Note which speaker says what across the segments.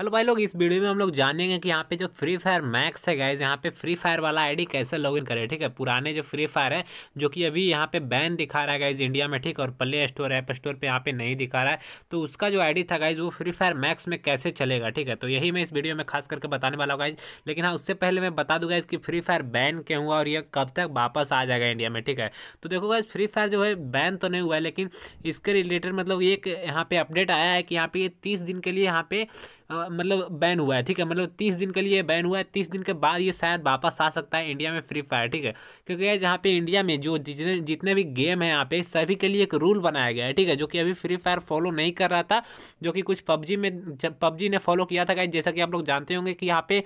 Speaker 1: hello भाई लोग इस वीडियो में हम लोग जानेंगे कि यहाँ पे जो फ्री फायर मैक्स है गाइज यहाँ पे फ्री फायर वाला आईडी कैसे लॉगिन करें ठीक है पुराने जो फ्री फायर है जो कि अभी यहाँ पे बैन दिखा रहा है गाइज इंडिया में ठीक और प्ले स्टोर ऐप स्टोर पे यहाँ पे नहीं दिखा रहा है तो उसका जो आईडी था गाइज वो फ्री फायर मैक्स में कैसे चलेगा ठीक है तो यही मैं इस वीडियो में खास करके बताने वाला हूँ गाइज लेकिन हाँ उससे पहले मैं बता दूँगा इसकी फ्री फायर बैन क्यों हुआ और ये कब तक वापस आ जाएगा इंडिया में ठीक है तो देखो गाइज फ्री फायर जो है बैन तो नहीं हुआ है लेकिन इसके रिलेटेड मतलब एक यहाँ पे अपडेट आया है कि यहाँ पे तीस दिन के लिए यहाँ पे मतलब बैन हुआ है ठीक है मतलब तीस दिन के लिए बैन हुआ है तीस दिन के बाद ये शायद वापस आ सकता है इंडिया में फ्री फायर ठीक है क्योंकि यार यहाँ पे इंडिया में जो जितने जितने भी गेम है यहाँ पे सभी के लिए एक रूल बनाया गया है ठीक है जो कि अभी फ्री फायर फॉलो नहीं कर रहा था जो कि कुछ पबजी में पबजी ने फॉलो किया था जैसा कि आप लोग जानते होंगे कि यहाँ पे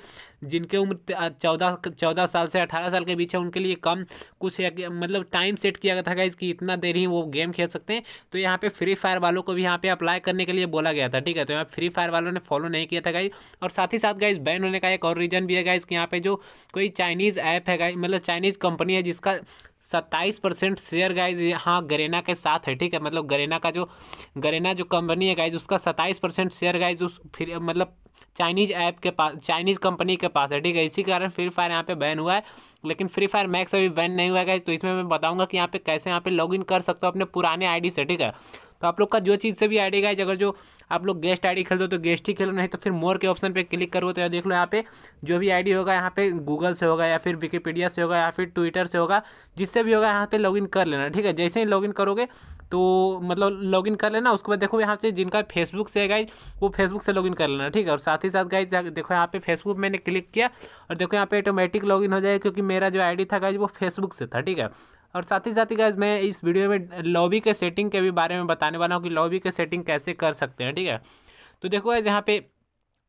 Speaker 1: जिनके उम्र चौदह चौदह साल से अठारह साल के बीच है उनके लिए कम कुछ मतलब टाइम सेट किया गया था गाइज कि इतना देर ही वो गेम खेल सकते हैं तो यहाँ पे फ्री फायर वालों को भी यहाँ पे अप्लाई करने के लिए बोला गया था ठीक है तो यहाँ फ्री फायर वालों ने फॉलो नहीं किया था गाइज और साथ ही साथ गाइज बैन होने का एक और रीज़न भी है गाइज कि यहाँ पे जो कोई चाइनीज़ ऐप है गाइज मतलब चाइनीज़ कंपनी है जिसका सत्ताईस परसेंट शेयर गाइज यहाँ गरेना के साथ है ठीक है मतलब गरेना का जो गरेना जो कंपनी है गाइज उसका सत्ताईस परसेंट शेयर गाइज उस फिर मतलब चाइनीज़ ऐप के पास चाइनीज़ कंपनी के पास है ठीक है इसी कारण फ्री फायर यहाँ पे बैन हुआ है लेकिन फ्री फायर मैक्स अभी बैन नहीं हुआ है गाइज तो इसमें मैं बताऊँगा कि यहाँ पे कैसे यहाँ पे लॉग कर सकता हूँ अपने पुराने आई से ठीक है तो आप लोग का जो चीज़ से भी आईडी गाइज अगर जो आप लोग गेस्ट आईडी खेल दो तो गेस्ट ही खेलो नहीं तो फिर मोर के ऑप्शन पे क्लिक करो तो देख लो यहाँ पे जो भी आईडी होगा यहाँ पे गूगल से होगा या फिर विकीपीडिया से होगा या फिर ट्विटर से होगा जिससे भी होगा यहाँ पे लॉगिन कर लेना ठीक है जैसे ही लॉगिन करोगे तो मतलब लॉगिन कर लेना उसके बाद देखो यहाँ से जिनका फेसबुक से है गाइज वो फेसबुक से लॉगिन कर लेना ठीक है और साथ ही साथ गाइज देखो यहाँ पे फेसबुक मैंने क्लिक किया और देखो यहाँ पे ऑटोमेटिक लॉगिन हो जाएगा क्योंकि मेरा जो आईडी था गाइज वो फेसबुक से था ठीक है और साथ ही साथ ही गाइज मैं इस वीडियो में लॉबी के सेटिंग के भी बारे में बताने वाला हूँ कि लॉबी के सेटिंग कैसे कर सकते हैं ठीक है तो देखो गाइज यहाँ पे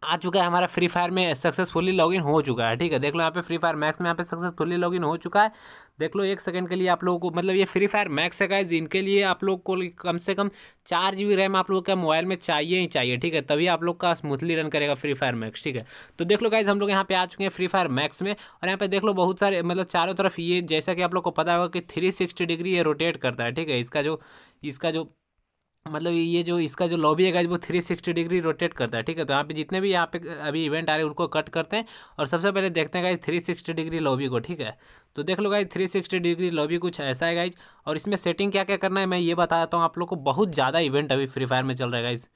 Speaker 1: आ चुका है हमारा फ्री फायर में सक्सेसफुली लॉगिन हो चुका है ठीक है देख लो यहाँ पे फ्री फायर मैक्स में यहाँ पे सक्सेसफुली लॉगिन हो चुका है देख लो एक सेकंड के लिए आप लोगों को मतलब ये फ्री फायर मैक्स है गाइज जिनके लिए आप लोग को कम से कम चार जी रैम आप लोगों का मोबाइल में चाहिए ही चाहिए ठीक है तभी आप लोग का स्मूथली रन करेगा फ्री फायर मैक्स ठीक है तो देख लो गाइज हम लोग यहाँ पे आ चुके हैं फ्री फायर मैक्स में और यहाँ पे देख लो बहुत सारे मतलब चारों तरफ ये जैसा कि आप लोग को पता होगा कि थ्री डिग्री ये रोटेट करता है ठीक है इसका जो इसका जो मतलब ये जो इसका जो लॉबी है गाइज वो 360 डिग्री रोटेट करता है ठीक है तो यहाँ पे जितने भी यहाँ पे अभी इवेंट आ रहे हैं उनको कट करते हैं और सबसे पहले देखते हैं गाइज 360 डिग्री लॉबी को ठीक है तो देख लो गाइज 360 डिग्री लॉबी कुछ ऐसा है गाइज और इसमें सेटिंग क्या क्या करना है मैं ये बताता हूँ आप लोग को बहुत ज़्यादा इवेंट अभी फ्री फायर में चल रहा है गाइज़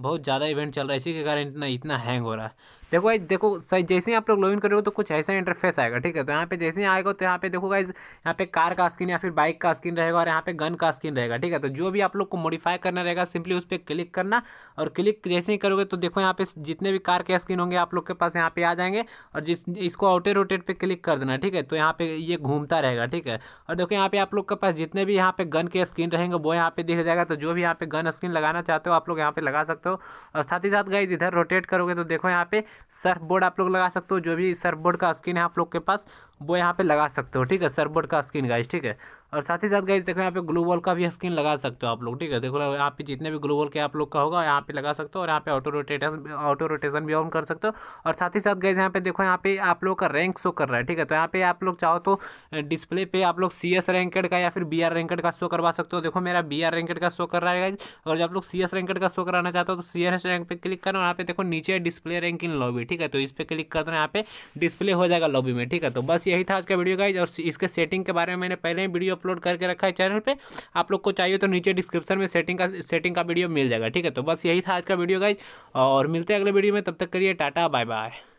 Speaker 1: बहुत ज़्यादा इवेंट चल रहा है इसी के कारण इतना इतना हैंग हो रहा है देखो भाई देखो जैसे ही आप लोग लॉग इन करोगे तो कुछ ऐसा इंटरफेस आएगा ठीक है तो यहाँ पे जैसे ही आएगा तो यहाँ पे देखो गाइज यहाँ पे कार का स्क्रीन या फिर बाइक का स्क्रीन रहेगा और यहाँ पे गन का स्क्रीन रहेगा ठीक है तो जो भी आप लोग को मॉडिफाई करना रहेगा सिंपली उस पर क्लिक करना और क्लिक जैसे ही करोगे तो देखो यहाँ पे जितने भी कार के स्क्रीन होंगे आप लोग के पास यहाँ पे आ जाएंगे और जिस इसको आउटे रोटेट पर क्लिक कर देना ठीक है तो यहाँ पे ये घूमता रहेगा ठीक है और देखो यहाँ पे आप लोग के पास जितने भी यहाँ पे गन के स्क्रीन रहेंगे वो यहाँ पे दिख जाएगा तो जो भी यहाँ पे गन स्क्रीन लगाना चाहते हो आप लोग यहाँ पे लगा सकते हो और साथ ही साथ गाइज इधर रोटेट करोगे तो देखो यहाँ पे सर्फ बोर्ड आप लोग लगा सकते हो जो भी सर्फ बोर्ड का स्किन है आप लोग के पास वो यहाँ पे लगा सकते हो ठीक है सर्फ बोर्ड का स्किन गाइज ठीक है और साथ ही साथ गाइज देखो यहाँ पे ग्लू वॉल का भी स्क्रीन लगा सकते हो आप लोग ठीक है देखो यहाँ पे जितने भी ग्लू वॉल के आप लोग का होगा यहाँ पे लगा सकते हो और यहाँ पे ऑटो रोटेशन ऑटो रोटेशन भी ऑन कर सकते हो और साथ ही साथ गाइज यहाँ पे देखो यहाँ पे आप लोग का रैंक शो कर रहा है ठीक है तो यहाँ पे आप लोग चाहो तो डिस्प्ले पे आप लोग सी एस रैंकेड का या फिर बी आर रैंकेड का शो करवा सकते हो देखो मेरा बी आर रैंकेड का शो कर रहा है गाइज और जब लोग सी एस रैंकेड का शो कराना चाहते हो तो सी एस रैंक पे क्लिक करना यहाँ पे देखो नीचे डिस्प्ले रैंक इन लॉबी ठीक है तो इस पर क्लिक कर दो यहाँ पे डिस्प्ले हो जाएगा लॉबी में ठीक है तो बस यही था आज का वीडियो गाइज और इसके सेटिंग के बारे में मैंने पहले ही वीडियो अपलोड करके रखा है चैनल पर आप लोग को चाहिए तो नीचे डिस्क्रिप्शन में सेटिंग का सेटिंग का वीडियो मिल जाएगा ठीक है तो बस यही था आज का वीडियो गाइज और मिलते हैं अगले वीडियो में तब तक करिए टाटा बाय बाय